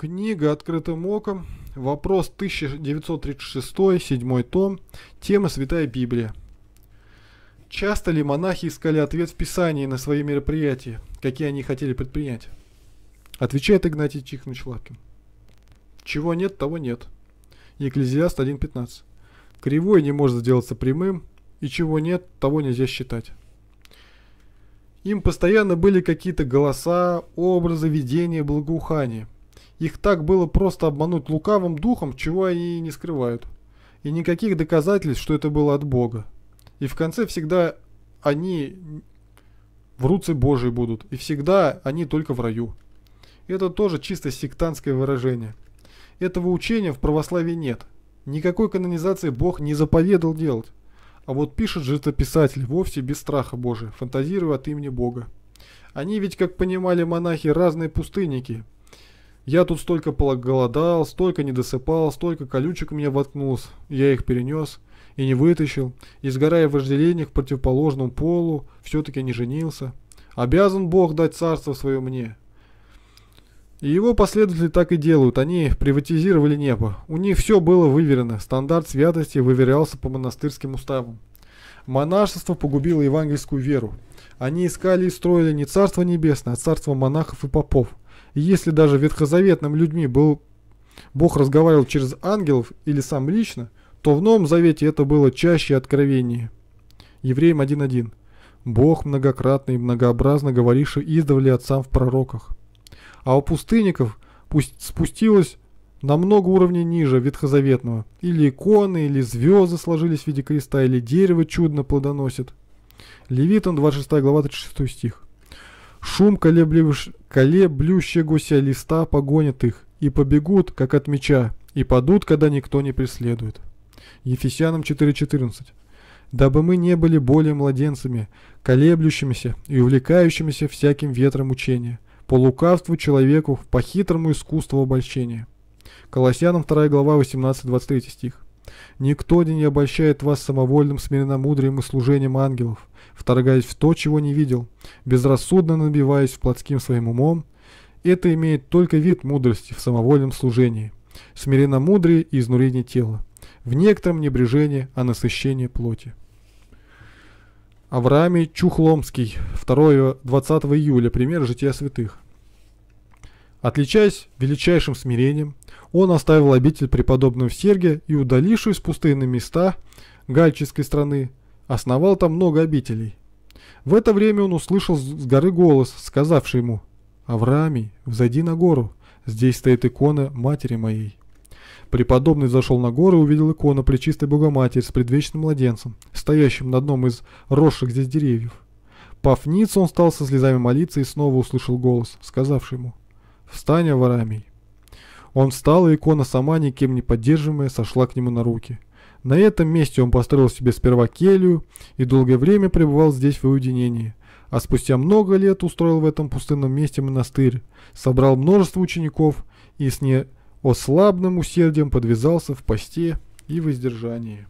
Книга «Открытым оком», вопрос 1936, 7 том, тема «Святая Библия». Часто ли монахи искали ответ в Писании на свои мероприятия, какие они хотели предпринять? Отвечает Игнатий Тихонович Лапкин. Чего нет, того нет. Екклезиаст 1.15. Кривой не может сделаться прямым, и чего нет, того нельзя считать. Им постоянно были какие-то голоса, образы, видения, благоухания – их так было просто обмануть лукавым духом, чего они и не скрывают. И никаких доказательств, что это было от Бога. И в конце всегда они в руце Божьей будут, и всегда они только в раю. Это тоже чисто сектантское выражение. Этого учения в православии нет. Никакой канонизации Бог не заповедал делать. А вот пишет житописатель вовсе без страха Божия, фантазируя от имени Бога. Они ведь, как понимали монахи, разные пустынники, я тут столько голодал, столько не досыпал, столько колючек у меня воткнулось. Я их перенес и не вытащил. И сгорая в вожделении к противоположному полу, все-таки не женился. Обязан Бог дать царство свое мне. И его последователи так и делают. Они приватизировали небо. У них все было выверено. Стандарт святости выверялся по монастырским уставам. Монашество погубило евангельскую веру. Они искали и строили не царство небесное, а царство монахов и попов. И если даже ветхозаветным людьми был Бог разговаривал через ангелов или сам лично, то в Новом Завете это было чаще откровение. Евреям 1.1. Бог многократно и многообразно говоривший издавали отцам в пророках. А у пустынников пусть спустилось намного уровней ниже ветхозаветного. Или иконы, или звезды сложились в виде креста, или дерево чудно плодоносит. Левитан, 26 глава, 36 стих. «Шум колеблющ... колеблющегося листа погонит их, и побегут, как от меча, и падут, когда никто не преследует». Ефесянам 4.14. «Дабы мы не были более младенцами, колеблющимися и увлекающимися всяким ветром учения, по лукавству человеку, по хитрому искусству обольщения». Колоссянам 2 глава 18-23 стих. «Никто не обольщает вас самовольным смиренномудрием и служением ангелов, вторгаясь в то, чего не видел, безрассудно набиваясь в плотским своим умом. Это имеет только вид мудрости в самовольном служении, смиренномудрие и изнурение тела, в некотором небрежении, а насыщение плоти». Авраамий Чухломский, 2-20 июля, пример жития святых. Отличаясь величайшим смирением, он оставил обитель преподобного Сергия и, удалившись в пустынные места гальческой страны, основал там много обителей. В это время он услышал с горы голос, сказавший ему «Авраамий, взойди на гору, здесь стоит икона матери моей». Преподобный зашел на гору и увидел икону Пречистой Богоматери с предвечным младенцем, стоящим на одном из росших здесь деревьев. Пав ниц, он стал со слезами молиться и снова услышал голос, сказавший ему «Встань, Аварамий!» Он встал, и икона сама, никем не поддерживаемая, сошла к нему на руки. На этом месте он построил себе сперва келью и долгое время пребывал здесь в уединении. А спустя много лет устроил в этом пустынном месте монастырь, собрал множество учеников и с неослабным усердием подвязался в посте и воздержании.